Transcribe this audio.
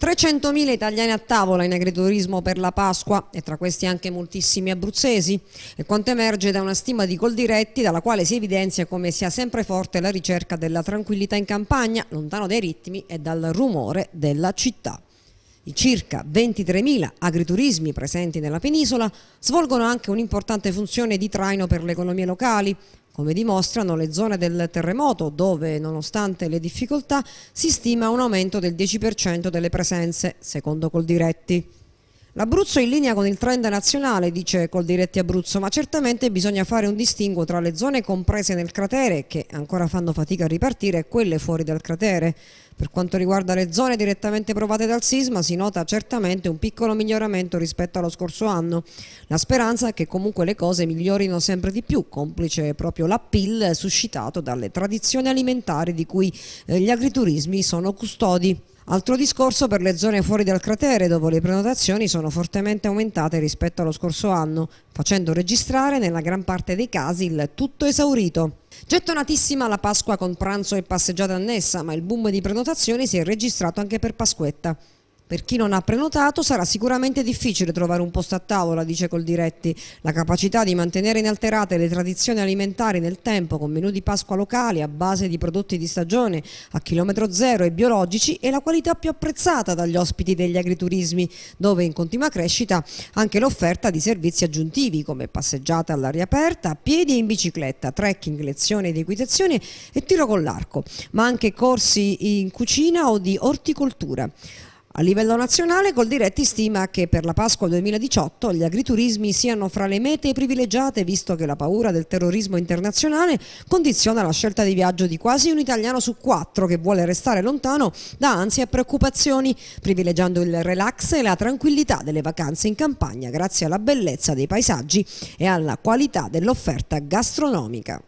300.000 italiani a tavola in agriturismo per la Pasqua e tra questi anche moltissimi abruzzesi. E quanto emerge da una stima di Coldiretti dalla quale si evidenzia come sia sempre forte la ricerca della tranquillità in campagna, lontano dai ritmi e dal rumore della città. I circa 23.000 agriturismi presenti nella penisola svolgono anche un'importante funzione di traino per le economie locali, come dimostrano le zone del terremoto dove, nonostante le difficoltà, si stima un aumento del 10% delle presenze, secondo Coldiretti. L'Abruzzo è in linea con il trend nazionale, dice Coldiretti Abruzzo, ma certamente bisogna fare un distinguo tra le zone comprese nel cratere, che ancora fanno fatica a ripartire, e quelle fuori dal cratere. Per quanto riguarda le zone direttamente provate dal sisma, si nota certamente un piccolo miglioramento rispetto allo scorso anno. La speranza è che comunque le cose migliorino sempre di più, complice proprio l'appeal suscitato dalle tradizioni alimentari di cui eh, gli agriturismi sono custodi. Altro discorso per le zone fuori dal cratere dove le prenotazioni sono fortemente aumentate rispetto allo scorso anno, facendo registrare nella gran parte dei casi il tutto esaurito. Gettonatissima la Pasqua con pranzo e passeggiata annessa, ma il boom di prenotazioni si è registrato anche per Pasquetta. Per chi non ha prenotato sarà sicuramente difficile trovare un posto a tavola, dice Coldiretti. La capacità di mantenere inalterate le tradizioni alimentari nel tempo con menù di Pasqua locali a base di prodotti di stagione a chilometro zero e biologici è la qualità più apprezzata dagli ospiti degli agriturismi, dove in continua crescita anche l'offerta di servizi aggiuntivi come passeggiate all'aria aperta, a piedi e in bicicletta, trekking, lezioni di equitazione e tiro con l'arco, ma anche corsi in cucina o di orticoltura. A livello nazionale, Coldiretti stima che per la Pasqua 2018 gli agriturismi siano fra le mete privilegiate, visto che la paura del terrorismo internazionale condiziona la scelta di viaggio di quasi un italiano su quattro che vuole restare lontano da ansie e preoccupazioni, privilegiando il relax e la tranquillità delle vacanze in campagna grazie alla bellezza dei paesaggi e alla qualità dell'offerta gastronomica.